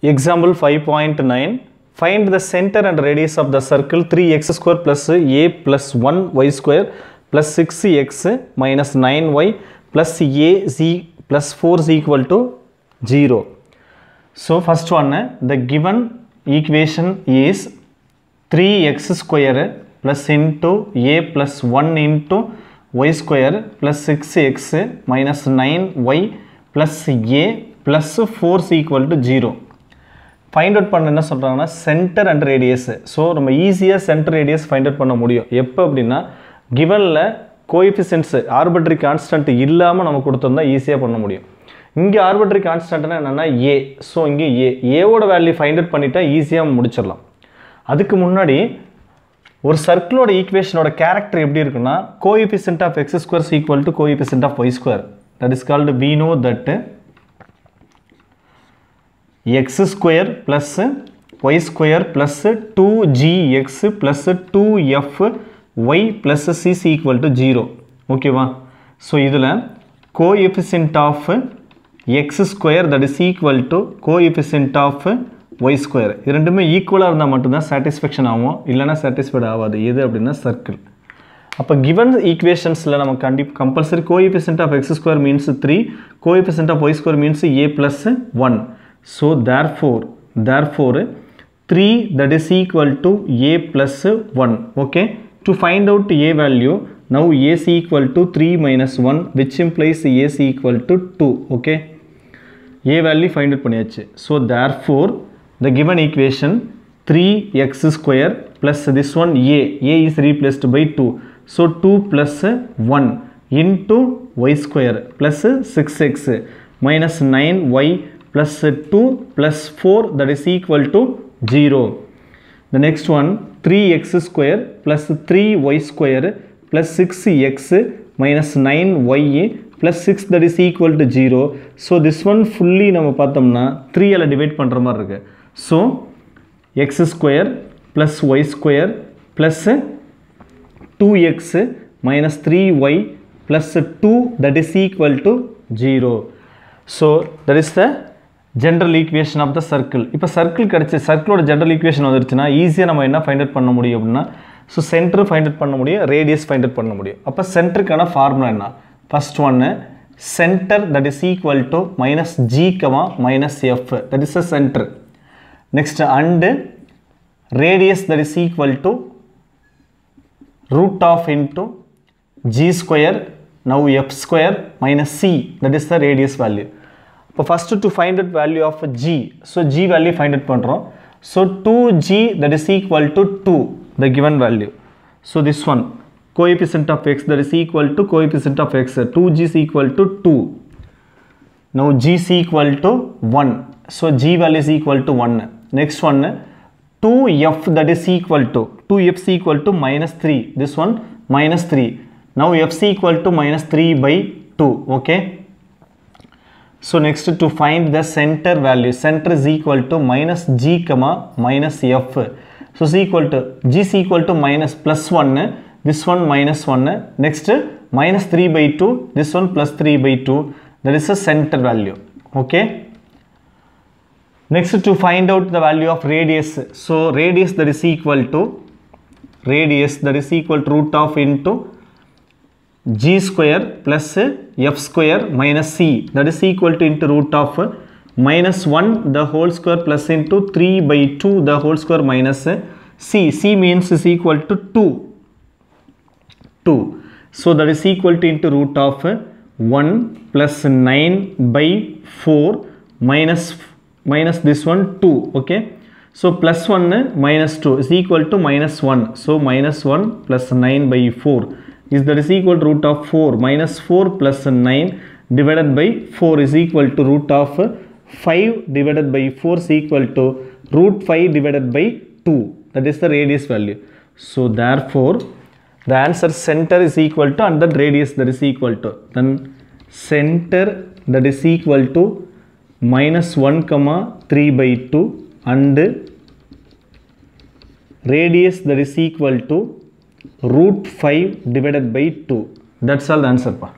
Example 5.9 Find the center and radius of the circle 3x square plus a plus 1y square plus 6x minus 9y plus a z plus 4 is equal to 0. So first one the given equation is 3x square plus into a plus 1 into y square plus 6x minus 9y plus a plus 4 is equal to 0. Find out பண்ண என்ன சொல்கிறாங்கன்னா centre and radius so நம்ம ஈஸியாக centre radius find out பண்ண முடியும் எப்போ அப்படின்னா கிவனில் coefficients ஆர்பிட்ரி constant இல்லாமல் நம்ம கொடுத்துருந்தா ஈஸியாக பண்ண முடியும் இங்கே ஆர்பிட்ரி கான்ஸ்டன்ட்னா என்னென்னா ஏ ஸோ இங்கே ஏ ஏவோட வேல்யூ ஃபைண்ட் அவுட் பண்ணிட்டா ஈஸியாக முடிச்சிடலாம் அதுக்கு முன்னாடி ஒரு சர்க்கிளோட ஈக்குவேஷனோட கேரக்டர் எப்படி இருக்குன்னா coefficient of x squares equal to coefficient of y square that is called we know that x square plus y square plus two g x plus two f y plus c equal to zero ஓகேவா so இதில் co coefficient of x square that is equal to coefficient of y square இது ரெண்டுமே ஈக்குவலாக இருந்தால் மட்டும்தான் satisfaction ஆகும் இல்லைனா satisfied ஆகாது எது அப்படின்னா சர்க்கிள் அப்போ கிவன் ஈக்குவேஷன்ஸில் நம்ம கண்டிப்பாக compulsory co coefficient of x square means three coefficient of y square means a plus one So therefore, therefore 3 that is equal to a plus 1 okay. To find out a value now a is equal to 3 minus 1 which implies a is equal to 2 okay. A value find out So therefore the given equation 3x square plus this one a a is replaced by 2 so 2 plus 1 into y square plus 6x minus 9y plus 2 plus 4 that is equal to 0. The next one 3x square plus 3y square plus 6x minus 9y plus 6 that is equal to 0. So this one fully நம்ம பார்த்தம்னா 3 அல்ல divide பண்டுரம் மார்ருக்கு. So x square plus y square plus 2x minus 3y plus 2 that is equal to 0. So that is the general equation of the circle இப்போ circle கிடச்சி சர்க்கிளோட general equation வந்துருச்சுன்னா ஈஸியாக நம்ம என்ன ஃபைண்ட் அவுட் பண்ண முடியும் அப்படின்னா ஸோ சென்டர் ஃபைண்ட் அவுட் பண்ண முடியும் ரேடியஸ் ஃபைண்ட் அவுட் பண்ண முடியும் அப்போ சென்டருக்கான ஃபார்முலா என்ன ஃபஸ்ட் ஒன்று centre that is equal to minus g comma minus f that is a centre next and radius that is equal to of in into g square now f square minus c that is the radius value First to find find value of g. So g value find it out So 2g that is equal to 2 the given value. So this one coefficient of x that is equal to coefficient of x 2g is equal to 2 now g is equal to 1 so g value is equal to 1 next one 2f that is equal to 2f is equal to minus 3 this one minus 3 now f is equal to minus 3 by 2 okay so next to find the center value, center is equal to minus g comma minus f. So c equal to g is equal to minus plus 1, this one minus 1, next minus 3 by 2, this one plus 3 by 2, that is the center value. Okay. Next to find out the value of radius. So radius that is equal to radius that is equal to root of into g square plus f square minus c that is equal to into root of minus 1 the whole square plus into 3 by 2 the whole square minus c c means is equal to 2 2 so that is equal to into root of 1 plus 9 by 4 minus minus this one 2 okay so plus 1 minus 2 is equal to minus 1 so minus 1 plus 9 by 4 is that is equal to root of 4 minus 4 plus 9 divided by 4 is equal to root of 5 divided by 4 is equal to root 5 divided by 2 that is the radius value. So therefore the answer center is equal to and the radius that is equal to then center that is equal to minus 1 comma 3 by 2 and radius that is equal to root 5 divided by 2 that's all the answer pa